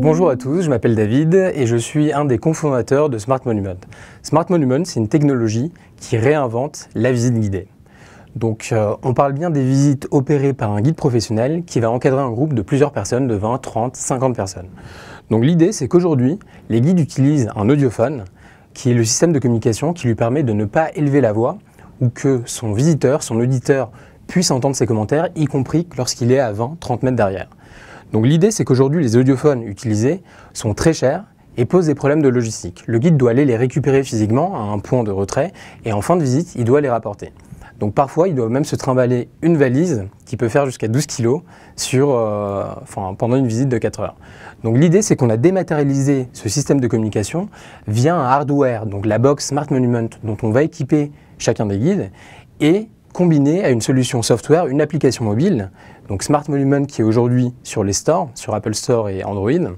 Bonjour à tous, je m'appelle David et je suis un des cofondateurs de Smart Monument. Smart Monument, c'est une technologie qui réinvente la visite guidée. Donc euh, on parle bien des visites opérées par un guide professionnel qui va encadrer un groupe de plusieurs personnes, de 20, 30, 50 personnes. Donc l'idée c'est qu'aujourd'hui, les guides utilisent un audiophone qui est le système de communication qui lui permet de ne pas élever la voix ou que son visiteur, son auditeur, puisse entendre ses commentaires, y compris lorsqu'il est à 20-30 mètres derrière. Donc l'idée, c'est qu'aujourd'hui, les audiophones utilisés sont très chers et posent des problèmes de logistique. Le guide doit aller les récupérer physiquement à un point de retrait et en fin de visite, il doit les rapporter. Donc parfois, ils doivent même se trimballer une valise qui peut faire jusqu'à 12 kilos euh, pendant une visite de 4 heures. Donc l'idée, c'est qu'on a dématérialisé ce système de communication via un hardware, donc la box Smart Monument, dont on va équiper chacun des guides, et combiné à une solution software, une application mobile, donc Smart Monument qui est aujourd'hui sur les stores, sur Apple Store et Android,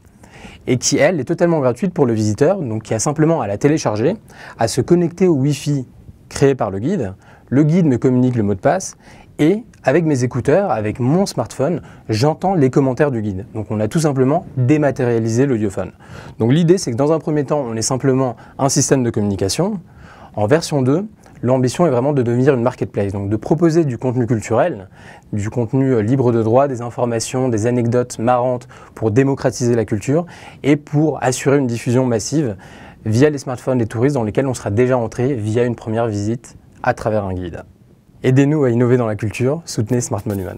et qui, elle, est totalement gratuite pour le visiteur, donc qui a simplement à la télécharger, à se connecter au Wi-Fi créé par le guide le guide me communique le mot de passe et avec mes écouteurs, avec mon smartphone, j'entends les commentaires du guide. Donc on a tout simplement dématérialisé l'audiophone. Donc l'idée c'est que dans un premier temps, on est simplement un système de communication. En version 2, l'ambition est vraiment de devenir une marketplace, donc de proposer du contenu culturel, du contenu euh, libre de droit, des informations, des anecdotes marrantes pour démocratiser la culture et pour assurer une diffusion massive via les smartphones des touristes dans lesquels on sera déjà entré via une première visite à travers un guide. Aidez-nous à innover dans la culture, soutenez Smart Monument.